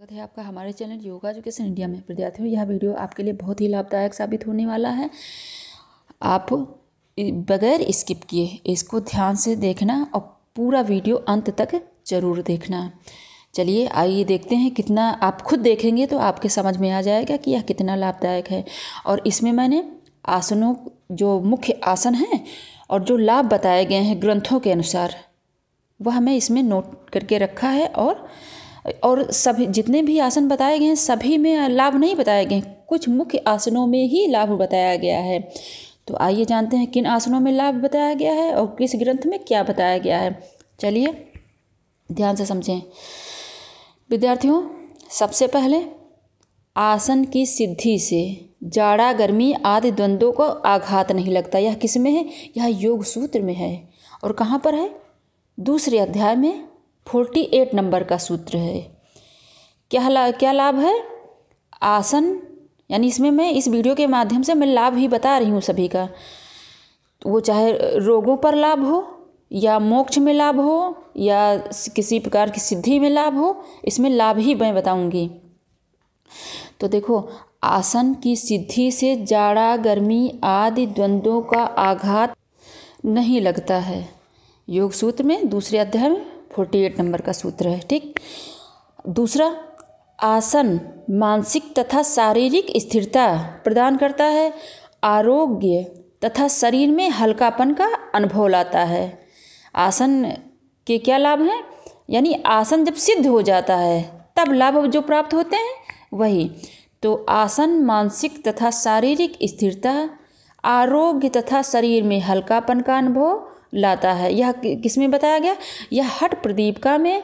स्वागत है आपका हमारे चैनल योगा एजुकेशन इंडिया में विद्यार्थियों यह वीडियो आपके लिए बहुत ही लाभदायक साबित होने वाला है आप बगैर स्किप किए इसको ध्यान से देखना और पूरा वीडियो अंत तक ज़रूर देखना चलिए आइए देखते हैं कितना आप खुद देखेंगे तो आपके समझ में आ जाएगा कि यह कितना लाभदायक है और इसमें मैंने आसनों जो मुख्य आसन हैं और जो लाभ बताए गए हैं ग्रंथों के अनुसार वह मैं इसमें नोट करके रखा है और और सभी जितने भी आसन बताए गए हैं सभी में लाभ नहीं बताए गए कुछ मुख्य आसनों में ही लाभ बताया गया है तो आइए जानते हैं किन आसनों में लाभ बताया गया है और किस ग्रंथ में क्या बताया गया है चलिए ध्यान से समझें विद्यार्थियों सबसे पहले आसन की सिद्धि से जाड़ा गर्मी आदि द्वंद्वों को आघात नहीं लगता यह किस में है यह योग सूत्र में है और कहाँ पर है दूसरे अध्याय में फोर्टी एट नंबर का सूत्र है क्या ला, क्या लाभ है आसन यानी इसमें मैं इस वीडियो के माध्यम से मैं लाभ ही बता रही हूँ सभी का वो चाहे रोगों पर लाभ हो या मोक्ष में लाभ हो या किसी प्रकार की सिद्धि में लाभ हो इसमें लाभ ही मैं बताऊँगी तो देखो आसन की सिद्धि से जाड़ा गर्मी आदि द्वंद्वों का आघात नहीं लगता है योग सूत्र में दूसरे अध्याय में फोर्टी एट नंबर का सूत्र है ठीक दूसरा आसन मानसिक तथा शारीरिक स्थिरता प्रदान करता है आरोग्य तथा शरीर में हल्कापन का अनुभव लाता है आसन के क्या लाभ हैं यानी आसन जब सिद्ध हो जाता है तब लाभ जो प्राप्त होते हैं वही तो आसन मानसिक तथा शारीरिक स्थिरता आरोग्य तथा शरीर में हल्कापन का अनुभव लाता है यह किस में बताया गया यह हट प्रदीपिका में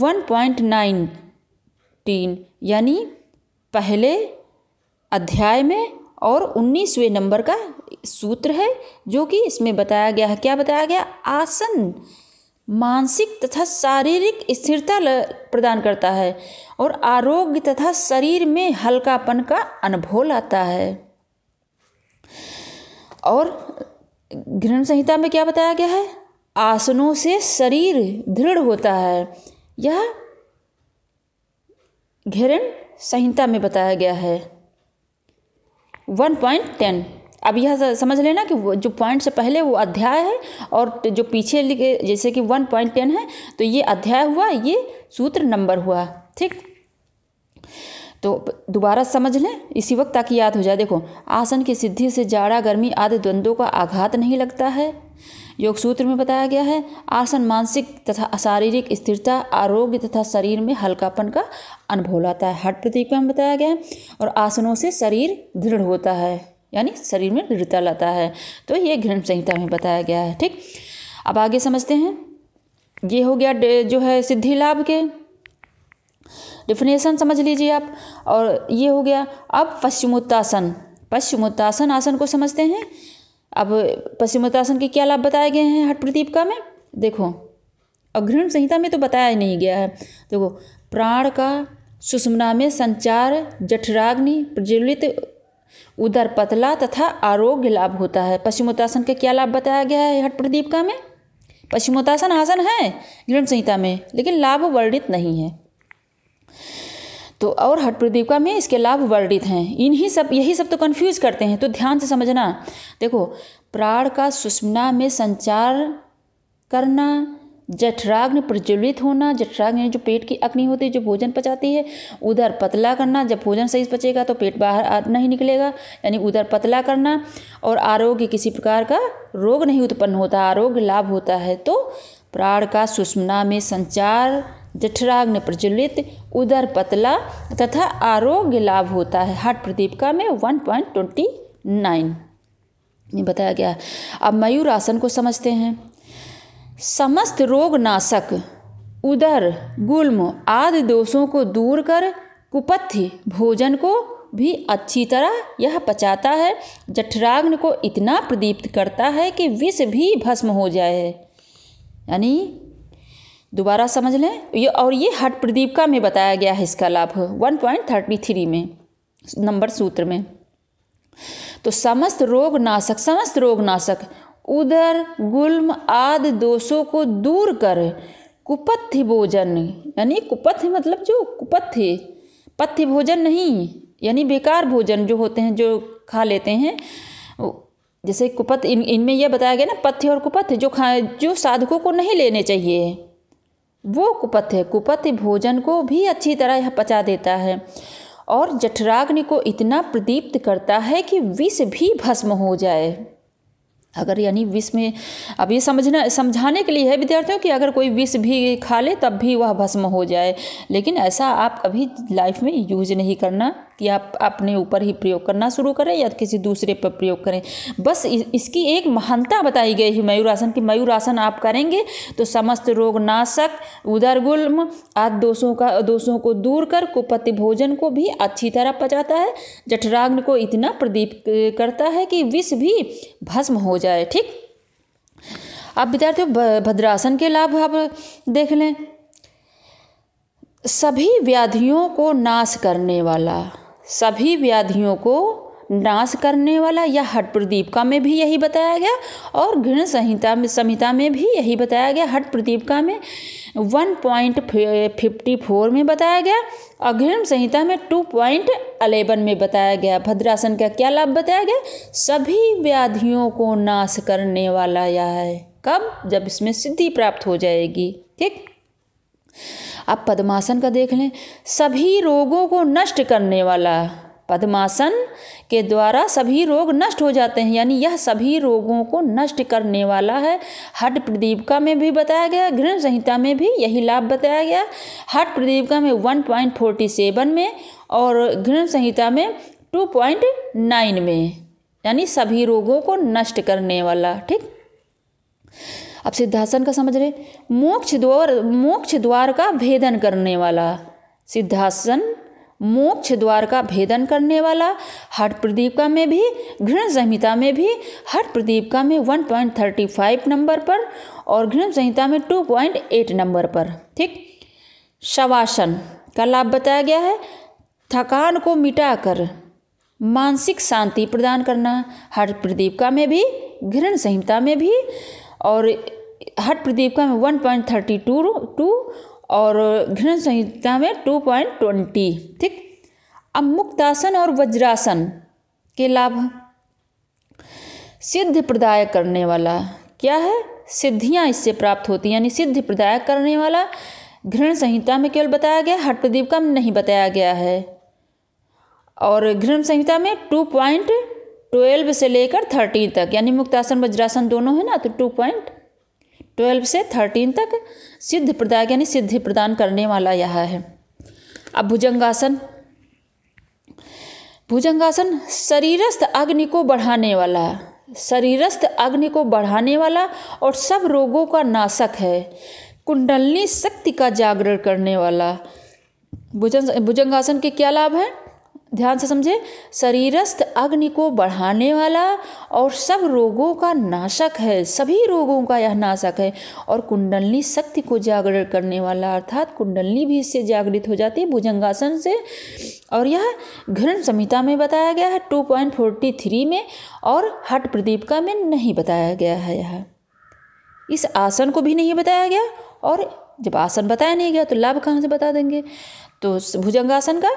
वन पॉइंट 1.19 यानी पहले अध्याय में और उन्नीसवें नंबर का सूत्र है जो कि इसमें बताया गया है क्या बताया गया आसन मानसिक तथा शारीरिक स्थिरता प्रदान करता है और आरोग्य तथा शरीर में हल्कापन का अनुभव लाता है और घृण संहिता में क्या बताया गया है आसनों से शरीर दृढ़ होता है यह घृण संहिता में बताया गया है वन पॉइंट टेन अब यह समझ लेना कि जो पॉइंट से पहले वो अध्याय है और जो पीछे लिखे जैसे कि वन पॉइंट टेन है तो ये अध्याय हुआ ये सूत्र नंबर हुआ ठीक तो दोबारा समझ लें इसी वक्त ताकि याद हो जाए देखो आसन की सिद्धि से जाड़ा गर्मी आदि द्वंद्वों का आघात नहीं लगता है योग सूत्र में बताया गया है आसन मानसिक तथा शारीरिक स्थिरता आरोग्य तथा शरीर में हल्कापन का अनुभव लाता है हट प्रतीक में बताया गया है और आसनों से शरीर दृढ़ होता है यानी शरीर में दृढ़ता लाता है तो ये घृण संहिता में बताया गया है ठीक अब आगे समझते हैं ये हो गया जो है सिद्धि लाभ के डिफिनेशन समझ लीजिए आप और ये हो गया अब पश्चिमोत्तासन पश्चिमोत्तासन आसन को समझते हैं अब पश्चिमोत्तासन के क्या लाभ बताए गए हैं हट प्रदीपिका में देखो और घृण संहिता में तो बताया नहीं गया है देखो प्राण का सुषमना में संचार जठराग्नि प्रज्वलित उदर पतला तथा आरोग्य लाभ होता है पश्चिमोत्तासन का क्या लाभ बताया गया है हट प्रदीपका में पश्चिमोत्तासन आसन है घृण संहिता में लेकिन लाभ वर्णित नहीं है तो और हट प्रदीपिका में इसके लाभ वर्णित हैं इन्हीं सब यही सब तो कन्फ्यूज करते हैं तो ध्यान से समझना देखो प्राण का सुषमना में संचार करना जठराग्न प्रज्वलित होना जठराग्न यानी जो पेट की अग्नि होती है जो भोजन पचाती है उधर पतला करना जब भोजन सही पचेगा तो पेट बाहर नहीं निकलेगा यानी उधर पतला करना और आरोग्य किसी प्रकार का रोग नहीं उत्पन्न होता आरोग्य लाभ होता है तो प्राण का सुषमना में संचार जठराग्नि प्रज्वलित उदर पतला तथा आरोग्य लाभ होता है हट प्रदीपिका में वन पॉइंट ट्वेंटी नाइन ये बताया गया अब मयूर आसन को समझते हैं समस्त रोग नाशक उदर गुल्म आदि दोषों को दूर कर कुपथ्य भोजन को भी अच्छी तरह यह पचाता है जठराग्न को इतना प्रदीप्त करता है कि विष भी भस्म हो जाए यानी दोबारा समझ लें ये और ये हट प्रदीपिका में बताया गया है इसका लाभ वन पॉइंट थर्टी थ्री में नंबर सूत्र में तो समस्त रोग नाशक समस्त रोग नाशक उदर गुल्म आदि दोषों को दूर कर कुपथ्य भोजन यानी कुपथ्य मतलब जो कुपथ्य पथ्य भोजन नहीं यानी बेकार भोजन जो होते हैं जो खा लेते हैं जैसे कुपथ इन इनमें यह बताया गया ना पथ्य और कुपथ्य जो खाए जो साधकों को नहीं लेने चाहिए वो कुपथ है कुपथ भोजन को भी अच्छी तरह यह पचा देता है और जठराग्नि को इतना प्रदीप्त करता है कि विष भी भस्म हो जाए अगर यानी विष में अब ये समझना समझाने के लिए है विद्यार्थियों कि अगर कोई विष भी खा ले तब भी वह भस्म हो जाए लेकिन ऐसा आप कभी लाइफ में यूज नहीं करना कि आप अपने ऊपर ही प्रयोग करना शुरू करें या किसी दूसरे पर प्रयोग करें बस इसकी एक महानता बताई गई है मयूरासन की मयूरासन आप करेंगे तो समस्त रोग नाशक उदर गुल्म आदि दोषों का दोषों को दूर कर कुपति भोजन को भी अच्छी तरह पचाता है जठराग्न को इतना प्रदीप करता है कि विष भी भस्म हो जाए ठीक अब विद्यार्थियों भद्रासन के लाभ आप देख लें सभी व्याधियों को नाश करने वाला सभी व्याधियों को नाश करने वाला या हट प्रदीपिका में भी यही बताया गया और घृण संहिता में संहिता में भी यही बताया गया हट प्रदीपिका में वन पॉइंट फिफ्टी फोर में बताया गया और घृण संहिता में टू पॉइंट अलेवन में बताया गया भद्रासन का क्या लाभ बताया गया सभी व्याधियों को नाश करने वाला यह है कब जब इसमें सिद्धि प्राप्त हो जाएगी ठीक अब पद्मासन का देख लें सभी रोगों को नष्ट करने वाला पद्मासन के द्वारा सभी रोग नष्ट हो जाते हैं यानी यह सभी रोगों को नष्ट करने वाला है हट प्रदीपिका में भी बताया गया घृण संहिता में भी यही लाभ बताया गया हट प्रदीपिका में वन पॉइंट फोर्टी सेवन में और घृण संहिता में टू पॉइंट नाइन में यानी सभी रोगों को नष्ट करने वाला ठीक अब सिद्धासन का समझ रहे मोक्ष द्वार मोक्ष द्वार का भेदन करने वाला सिद्धासन मोक्ष द्वार का भेदन करने वाला हट प्रदीपिका में भी घृण संहिता में भी हट प्रदीपिका में 1.35 नंबर पर और घृण संहिता में 2.8 नंबर पर ठीक शवासन का लाभ बताया गया है थकान को मिटाकर मानसिक शांति प्रदान करना हट प्रदीपिका में भी घृण संहिता में भी और हट प्रदीप में one point thirty two two और घृण संहिता में टू पॉइंट ट्वेंटी ठीक अब मुक्तासन और वज्रासन के लाभ सिद्ध प्रदाय करने वाला क्या है सिद्धियां इससे प्राप्त होती हैं यानी सिद्ध प्रदाय करने वाला घृण संहिता में केवल बताया गया हट प्रदीप का नहीं बताया गया है और घृण संहिता में टू पॉइंट ट्वेल्व से लेकर थर्टीन तक यानी मुक्तासन वज्रासन दोनों है ना तो टू पॉइंट ट्वेल्व से थर्टीन तक सिद्ध प्रदायक यानी सिद्धि प्रदान करने वाला यह है अब भुजंगासन भुजंगासन शरीरस्थ अग्नि को बढ़ाने वाला शरीरस्थ अग्नि को बढ़ाने वाला और सब रोगों का नाशक है कुंडलनी शक्ति का जागरण करने वाला भुजंग भुजंगासन के क्या लाभ हैं ध्यान से समझे शरीरस्थ अग्नि को बढ़ाने वाला और सब रोगों का नाशक है सभी रोगों का यह नाशक है और कुंडलनी शक्ति को जागृत करने वाला अर्थात कुंडलनी भी इससे जागृत हो जाती है भुजंगासन से और यह घृण संहिता में बताया गया है टू पॉइंट फोर्टी थ्री में और हट प्रदीपिका में नहीं बताया गया है यह इस आसन को भी नहीं बताया गया और जब आसन बताया नहीं गया तो लाभ कहाँ से बता देंगे तो भुजंगासन का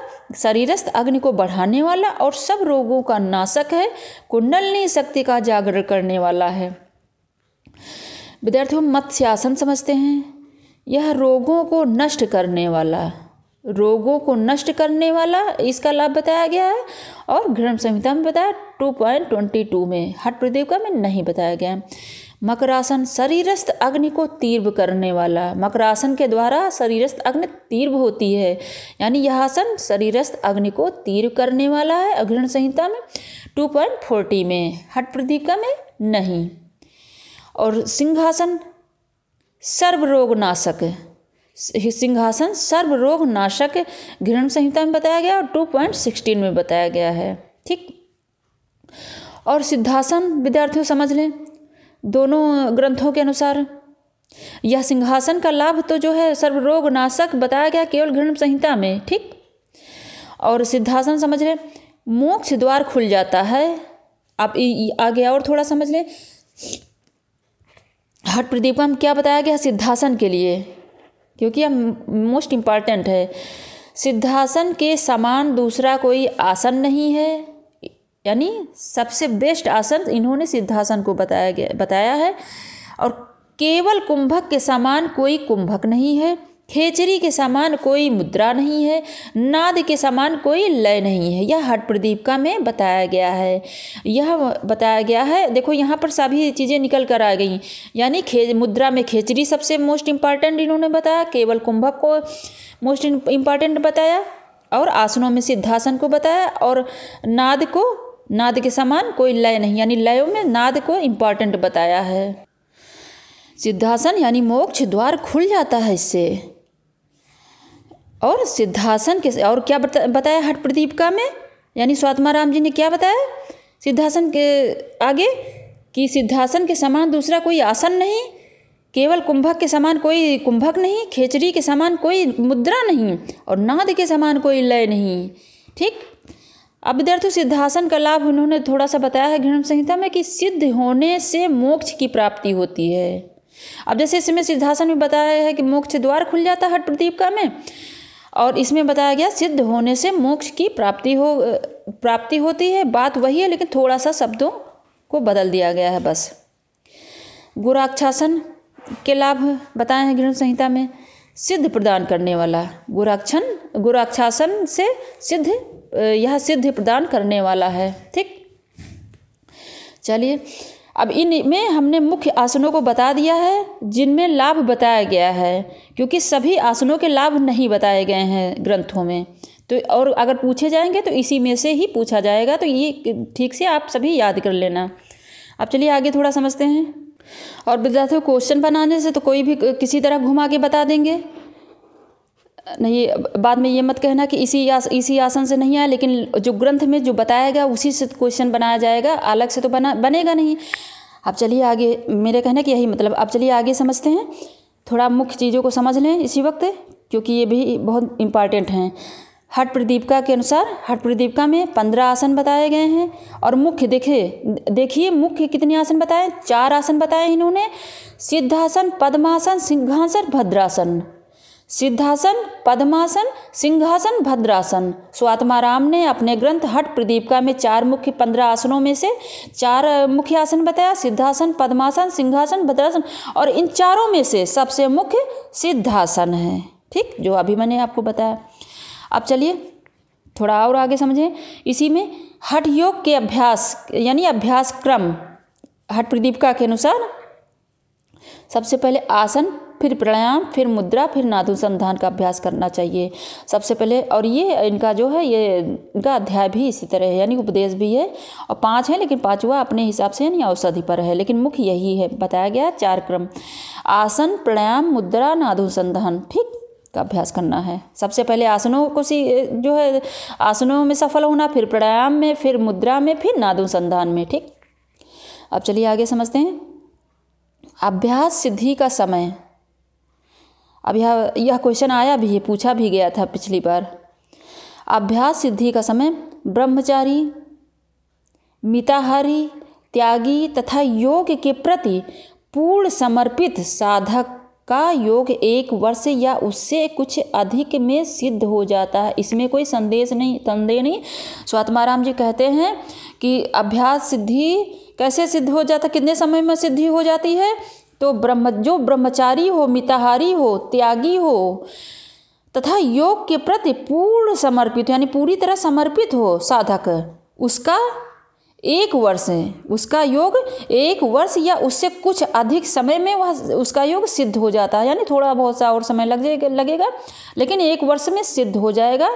शरीरस्थ अग्नि को बढ़ाने वाला और सब रोगों का नाशक है कुंडलनी शक्ति का जागरण करने वाला है विद्यार्थियों मत्स्यासन समझते हैं यह रोगों को नष्ट करने वाला रोगों को नष्ट करने वाला इसका लाभ बताया गया है और ग्रंथ संहिता में बताया टू पॉइंट ट्वेंटी टू में हट प्रदेव का में नहीं बताया गया है मकरासन शरीरस्थ अग्नि को तीर्व करने वाला मकरासन के द्वारा शरीरस्थ अग्नि तीर्व होती है यानी यह आसन शरीरस्थ अग्नि को तीर्व करने वाला है अग्रहण संहिता में टू पॉइंट फोर्टी में हट प्रतीका में नहीं और सिंहासन सर्वरोग नाशक सिंहासन सर्वरोग नाशक घृण संहिता में बताया गया और टू पॉइंट सिक्सटीन में बताया गया है ठीक और सिद्धासन विद्यार्थियों समझ लें दोनों ग्रंथों के अनुसार यह सिंहासन का लाभ तो जो है सर्वरोग नाशक बताया गया केवल घृण संहिता में ठीक और सिद्धासन समझ लें मोक्ष द्वार खुल जाता है आप आगे और थोड़ा समझ लें हट प्रदीपम क्या बताया गया सिद्धासन के लिए क्योंकि यह मोस्ट इम्पॉर्टेंट है सिद्धासन के समान दूसरा कोई आसन नहीं है यानी सबसे बेस्ट आसन इन्होंने सिद्धासन को बताया गया बताया है और केवल कुंभक के समान कोई कुंभक नहीं है खेचरी के समान कोई मुद्रा नहीं है नाद के समान कोई लय नहीं है यह हट प्रदीपिका में बताया गया है यह बताया गया है देखो यहाँ पर सभी चीज़ें निकल कर आ गई यानी खे मुद्रा में खेचरी सबसे मोस्ट इम्पॉर्टेंट इन्होंने बताया केवल कुंभक को मोस्ट इम्पॉर्टेंट बताया और आसनों में सिद्धासन को बताया और नाद को नाद के समान कोई लय नहीं यानी लयों में नाद को इम्पॉर्टेंट बताया है सिद्धासन यानी मोक्ष द्वार खुल जाता है इससे और सिद्धासन के और क्या बता, बताया हट प्रदीप का में यानी स्वात्मा राम जी ने क्या बताया सिद्धासन के आगे कि सिद्धासन के समान दूसरा कोई आसन नहीं केवल कुंभक के समान कोई कुंभक नहीं खेचरी के समान कोई मुद्रा नहीं और नाद के समान कोई लय नहीं ठीक अब विद्यार्थियों सिद्धासन का लाभ उन्होंने थोड़ा सा बताया है घृण संहिता में कि सिद्ध होने से मोक्ष की प्राप्ति होती है अब जैसे इसमें सिद्धासन में बताया है कि मोक्ष द्वार खुल जाता है हट प्रदीप का में और इसमें बताया गया सिद्ध होने से मोक्ष की प्राप्ति हो प्राप्ति होती है बात वही है लेकिन थोड़ा सा शब्दों को बदल दिया गया है बस गुराक्षासन के लाभ बताए हैं घृण संहिता में सिद्ध प्रदान करने वाला गुराक्षण गुराक्षासन से सिद्ध यह सिद्धि प्रदान करने वाला है ठीक चलिए अब इन में हमने मुख्य आसनों को बता दिया है जिनमें लाभ बताया गया है क्योंकि सभी आसनों के लाभ नहीं बताए गए हैं ग्रंथों में तो और अगर पूछे जाएंगे तो इसी में से ही पूछा जाएगा तो ये ठीक से आप सभी याद कर लेना अब चलिए आगे थोड़ा समझते हैं और विद्यार्थियों क्वेश्चन बनाने से तो कोई भी किसी तरह घुमा के बता देंगे नहीं बाद में ये मत कहना कि इसी आस, इसी आसन से नहीं आया लेकिन जो ग्रंथ में जो बताया गया उसी से क्वेश्चन बनाया जाएगा अलग से तो बना बनेगा नहीं अब चलिए आगे मेरे कहने की यही मतलब आप चलिए आगे समझते हैं थोड़ा मुख्य चीज़ों को समझ लें इसी वक्त क्योंकि ये भी बहुत इम्पॉर्टेंट हैं हट प्रदीपिका के अनुसार हट प्रदीपिका में पंद्रह आसन बताए गए हैं और मुख्य देखिए देखिए मुख्य कितने आसन बताए चार आसन बताए इन्होंने सिद्धासन पद्मासन सिंहासन भद्रासन सिद्धासन पद्मासन सिंहासन भद्रासन स्वात्मा राम ने अपने ग्रंथ हट प्रदीपका में चार मुख्य पंद्रह आसनों में से चार मुख्य आसन बताया सिद्धासन पद्मासन सिंहासन भद्रासन और इन चारों में से सबसे मुख्य सिद्धासन है ठीक जो अभी मैंने आपको बताया अब चलिए थोड़ा और आगे समझें इसी में हठ योग के अभ्यास यानी अभ्यास क्रम हठ प्रदीपिका के अनुसार सबसे पहले आसन फिर प्राणायाम फिर मुद्रा फिर नादुसंधान का अभ्यास करना चाहिए सबसे पहले और ये इनका जो है ये इनका अध्याय भी इसी तरह है यानी उपदेश भी है और पाँच है लेकिन पाँचवा अपने हिसाब से यानी औषधि पर है लेकिन मुख्य यही है बताया गया चार क्रम आसन प्राणायाम मुद्रा नादुसंधान ठीक का अभ्यास करना है सबसे पहले आसनों को सी जो है आसनों में सफल होना फिर प्राणायाम में फिर मुद्रा में फिर नादुसंधान में ठीक अब चलिए आगे समझते हैं अभ्यास सिद्धि का समय अब यह यह क्वेश्चन आया भी है पूछा भी गया था पिछली बार अभ्यास सिद्धि का समय ब्रह्मचारी मिताहारी त्यागी तथा योग के प्रति पूर्ण समर्पित साधक का योग एक वर्ष या उससे कुछ अधिक में सिद्ध हो जाता है इसमें कोई संदेश नहीं संदेह नहीं स्वात्माराम जी कहते हैं कि अभ्यास सिद्धि कैसे सिद्ध हो जाता कितने समय में सिद्धि हो जाती है तो ब्रह्म जो ब्रह्मचारी हो मिताहारी हो त्यागी हो तथा योग के प्रति पूर्ण समर्पित यानी पूरी तरह समर्पित हो साधक उसका एक वर्ष उसका योग एक वर्ष या उससे कुछ अधिक समय में वह उसका योग सिद्ध हो जाता है यानी थोड़ा बहुत सा और समय लग जाएगा लगेगा लेकिन एक वर्ष में सिद्ध हो जाएगा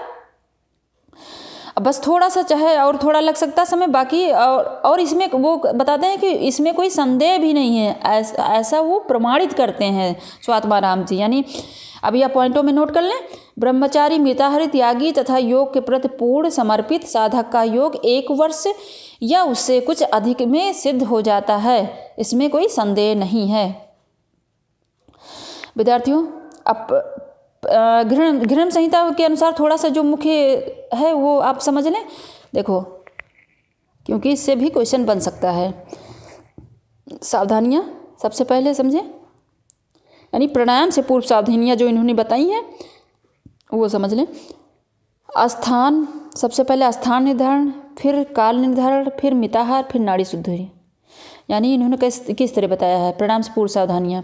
बस थोड़ा सा चाहे और थोड़ा लग सकता समय बाकी और और इसमें वो बताते हैं कि इसमें कोई संदेह भी नहीं है ऐस, ऐसा वो प्रमाणित करते हैं स्वात्मा राम जी यानी अभी आप पॉइंटों में नोट कर लें ब्रह्मचारी मृताहरित यागी तथा योग के प्रति पूर्ण समर्पित साधक का योग एक वर्ष या उससे कुछ अधिक में सिद्ध हो जाता है इसमें कोई संदेह नहीं है विद्यार्थियों अब घृण घृण संहिता के अनुसार थोड़ा सा जो मुख्य है वो आप समझ लें देखो क्योंकि इससे भी क्वेश्चन बन सकता है सावधानियाँ सबसे पहले समझें यानी प्राणायाम से पूर्व सावधानियाँ जो इन्होंने बताई हैं वो समझ लें स्थान सबसे पहले स्थान निर्धारण फिर काल निर्धारण फिर मिताहार फिर नाड़ी शुद्धि यानी इन्होंने किस किस तरह बताया है प्रणाम से पूर्व सावधानियाँ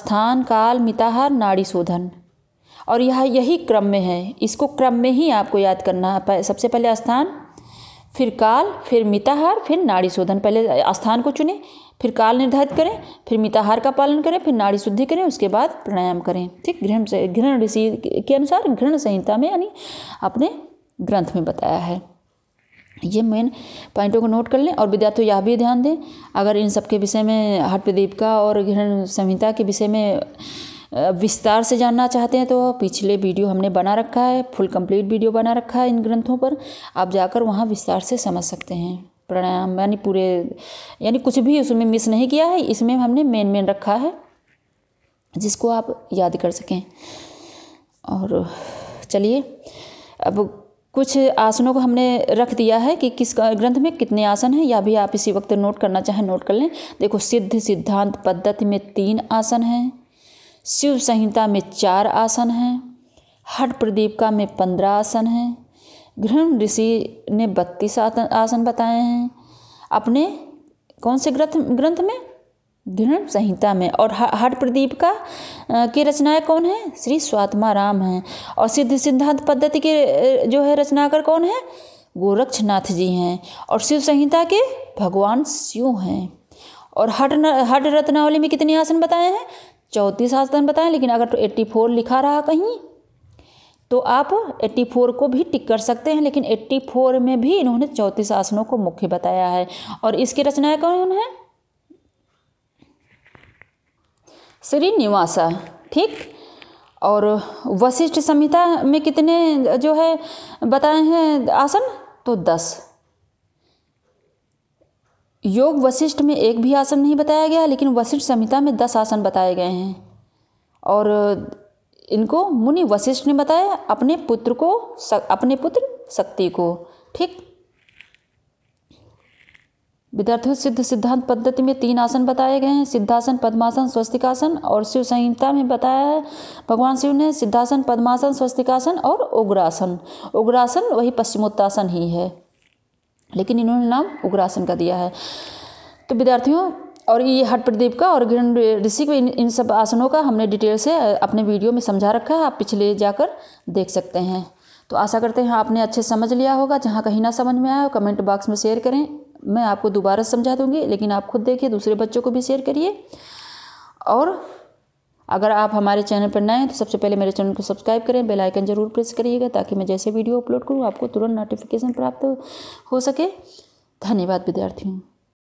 स्थान काल मिताहार नाड़ी शोधन और यह यही क्रम में है इसको क्रम में ही आपको याद करना है सबसे पहले स्थान फिर काल फिर मिताहार फिर नाड़ी शोधन पहले स्थान को चुनें फिर काल निर्धारित करें फिर मिताहार का पालन करें फिर नाड़ी शुद्धि करें उसके बाद प्राणायाम करें ठीक घृण से घृण ऋषि के अनुसार घृण संहिता में यानी अपने ग्रंथ में बताया है ये मेन पॉइंटों को नोट कर लें और विद्यार्थियों यह भी ध्यान दें अगर इन सब के विषय में हट प्रदीप का और घृण संहिता के विषय में विस्तार से जानना चाहते हैं तो पिछले वीडियो हमने बना रखा है फुल कंप्लीट वीडियो बना रखा है इन ग्रंथों पर आप जाकर वहाँ विस्तार से समझ सकते हैं प्राणायाम यानी पूरे यानी कुछ भी उसमें मिस नहीं किया है इसमें हमने मेन मेन रखा है जिसको आप याद कर सकें और चलिए अब कुछ आसनों को हमने रख दिया है कि किस ग्रंथ में कितने आसन हैं या भी आप इसी वक्त नोट करना चाहें नोट कर लें देखो सिद्ध सिद्धांत पद्धति में तीन आसन हैं शिव संहिता में चार आसन हैं हट का में पंद्रह आसन हैं घृण ऋषि ने बत्तीस आसन बताए हैं अपने कौन से ग्रंथ ग्रंथ में घृण संहिता में और हट प्रदीप का के रचनाएँ कौन है श्री स्वात्मा राम हैं और सिद्ध सिद्धांत पद्धति के जो है रचनाकर कौन है गोरक्षनाथ जी हैं और शिव संहिता के भगवान शिव हैं और हट हट रत्नावली में कितने आसन बताए हैं चौंतीस आसन बताएं लेकिन अगर एट्टी तो फोर लिखा रहा कहीं तो आप एट्टी फोर को भी टिक कर सकते हैं लेकिन एट्टी फोर में भी इन्होंने चौंतीस आसनों को मुख्य बताया है और इसकी रचनाएं कौन है श्रीनिवासा ठीक और वशिष्ठ संहिता में कितने जो है बताए हैं आसन तो दस योग वशिष्ठ में एक भी आसन नहीं बताया गया लेकिन वशिष्ठ संहिता में दस आसन बताए गए हैं और इनको मुनि वशिष्ठ ने बताया अपने पुत्र को अपने पुत्र शक्ति को ठीक विद्यार्थियों सिद्ध सिद्धांत पद्धति में तीन आसन बताए गए हैं सिद्धासन पद्मासन स्वस्तिकासन और शिव संहिता में बताया है भगवान शिव ने सिद्धासन पद्मासन स्वस्तिकासन और उग्रासन उग्रासन वही पश्चिमोत्तासन ही है लेकिन इन्होंने नाम उग्रासन का दिया है तो विद्यार्थियों और ये हट प्रदीप का और गिरण ऋषि का इन, इन सब आसनों का हमने डिटेल से अपने वीडियो में समझा रखा है आप पिछले जाकर देख सकते हैं तो आशा करते हैं आपने अच्छे समझ लिया होगा जहाँ कहीं ना समझ में आया हो कमेंट बॉक्स में शेयर करें मैं आपको दोबारा समझा दूँगी लेकिन आप खुद देखिए दूसरे बच्चों को भी शेयर करिए और अगर आप हमारे चैनल पर नए हैं तो सबसे पहले मेरे चैनल को सब्सक्राइब करें बेल आइकन जरूर प्रेस करिएगा ताकि मैं जैसे वीडियो अपलोड करूँ आपको तुरंत नोटिफिकेशन प्राप्त हो सके धन्यवाद विद्यार्थियों